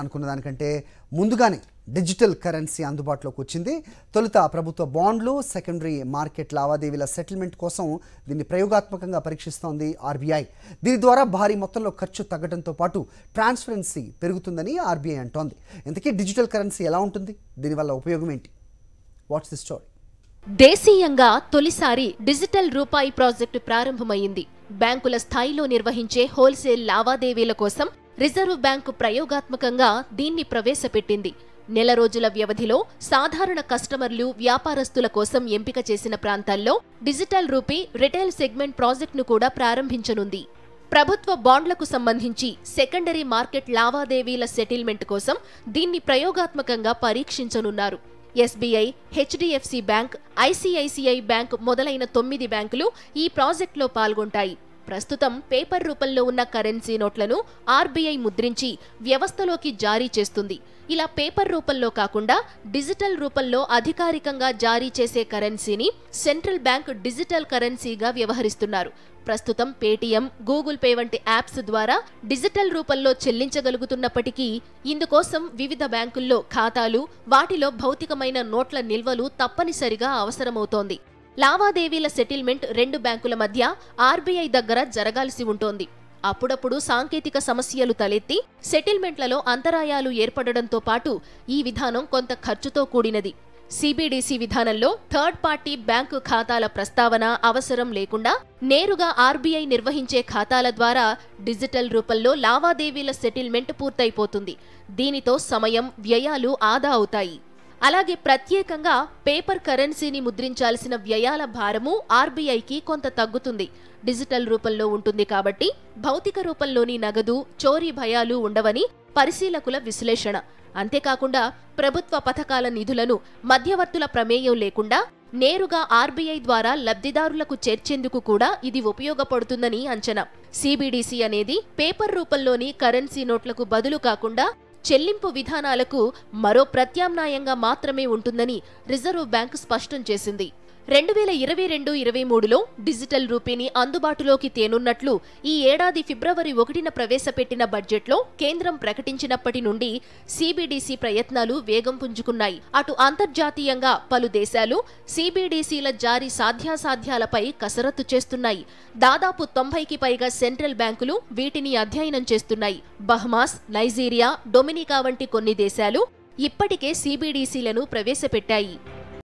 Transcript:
అనుకున్న దానికంటే ముందుగానే డిజిటల్ కరెన్సీ అందుబాటులోకి వచ్చింది తొలుత ప్రభుత్వ బాండ్లు సెకండరీ మార్కెట్ లావాదేవీల సెటిల్మెంట్ కోసం దీన్ని ప్రయోగాత్మకంగా పరీక్షిస్తోంది ఆర్బీఐ దీని ద్వారా భారీ మొత్తంలో ఖర్చు తగ్గడంతో పాటు ట్రాన్స్పరెన్సీ పెరుగుతుందని ఆర్బీఐ అంటోంది ఇంతకీ డిజిటల్ కరెన్సీ ఎలా ఉంటుంది దీనివల్ల ఉపయోగం ఏంటి వాట్స్ ది స్టోరీ దేశీయంగా తొలిసారి డిజిటల్ రూపాయి ప్రాజెక్టు ప్రారంభమైంది బ్యాంకుల స్థాయిలో నిర్వహించే హోల్సేల్ లావాదేవీల కోసం రిజర్వ్ బ్యాంకు ప్రయోగాత్మకంగా దీన్ని ప్రవేశపెట్టింది నెల రోజుల వ్యవధిలో సాధారణ కస్టమర్లు వ్యాపారస్తుల కోసం ఎంపిక చేసిన ప్రాంతాల్లో డిజిటల్ రూపీ రిటైల్ సెగ్మెంట్ ప్రాజెక్టును కూడా ప్రారంభించనుంది ప్రభుత్వ బాండ్లకు సంబంధించి సెకండరీ మార్కెట్ లావాదేవీల సెటిల్మెంట్ కోసం దీన్ని ప్రయోగాత్మకంగా పరీక్షించనున్నారు SBI HDFC bank ICICI bank మొదలైన తొమ్మిది బ్యాంకులు ఈ ప్రాజెక్టులో పాల్గొంటాయి ప్రస్తుతం పేపర్ రూపంలో ఉన్న కరెన్సీ నోట్లను ఆర్బీఐ ముద్రించి వ్యవస్థలోకి జారీ చేస్తుంది ఇలా పేపర్ రూపంలో కాకుండా డిజిటల్ రూపంలో అధికారికంగా జారీ చేసే కరెన్సీని సెంట్రల్ బ్యాంక్ డిజిటల్ కరెన్సీగా వ్యవహరిస్తున్నారు ప్రస్తుతం పేటీఎం గూగుల్ పే వంటి యాప్స్ ద్వారా డిజిటల్ రూపంలో చెల్లించగలుగుతున్నప్పటికీ ఇందుకోసం వివిధ బ్యాంకుల్లో ఖాతాలు వాటిలో భౌతికమైన నోట్ల నిల్వలు తప్పనిసరిగా అవసరమవుతోంది లావాదేవీల సెటిల్మెంట్ రెండు బ్యాంకుల మధ్య ఆర్బీఐ దగ్గర జరగాల్సి ఉంటోంది అప్పుడప్పుడు సాంకేతిక సమస్యలు తలెత్తి సెటిల్మెంట్లలో అంతరాయాలు ఏర్పడడంతో పాటు ఈ విధానం కొంత ఖర్చుతో కూడినది సిబిడిసి విధానంలో థర్డ్ పార్టీ బ్యాంకు ఖాతాల ప్రస్తావన అవసరం లేకుండా నేరుగా ఆర్బీఐ నిర్వహించే ఖాతాల ద్వారా డిజిటల్ రూపంలో లావాదేవీల సెటిల్మెంట్ పూర్తయిపోతుంది దీనితో సమయం వ్యయాలు ఆదా అవుతాయి అలాగే ప్రత్యేకంగా పేపర్ కరెన్సీని ముద్రించాల్సిన వ్యయాల భారము ఆర్బీఐకి కొంత తగ్గుతుంది డిజిటల్ రూపంలో ఉంటుంది కాబట్టి భౌతిక రూపంలోని నగదు చోరీ భయాలు ఉండవని పరిశీలకుల విశ్లేషణ అంతేకాకుండా ప్రభుత్వ పథకాల నిధులను మధ్యవర్తుల ప్రమేయం లేకుండా నేరుగా ఆర్బీఐ ద్వారా లబ్ధిదారులకు చేర్చేందుకు కూడా ఇది ఉపయోగపడుతుందని అంచనా సిబిడిసి అనేది పేపర్ రూపంలోని కరెన్సీ నోట్లకు బదులు కాకుండా చెల్లింపు విధానాలకు మరో ప్రత్యామ్నాయంగా మాత్రమే ఉంటుందని రిజర్వు బ్యాంకు స్పష్టం చేసింది రెండు వేల ఇరవై రెండు ఇరవై మూడులో డిజిటల్ రూపీని అందుబాటులోకి తేనున్నట్లు ఈ ఏడాది ఫిబ్రవరి ఒకటిన ప్రవేశపెట్టిన బడ్జెట్లో కేంద్రం ప్రకటించినప్పటి నుండి సీబీడీసీ ప్రయత్నాలు వేగం పుంజుకున్నాయి అటు అంతర్జాతీయంగా పలు దేశాలు సీబీడీసీల జారీ సాధ్యాసాధ్యాలపై కసరత్తు చేస్తున్నాయి దాదాపు తొంభైకి పైగా సెంట్రల్ బ్యాంకులు వీటిని అధ్యయనం చేస్తున్నాయి బహమాస్ నైజీరియా డొమినికా వంటి కొన్ని దేశాలు ఇప్పటికే సీబీడీసీలను ప్రవేశపెట్టాయి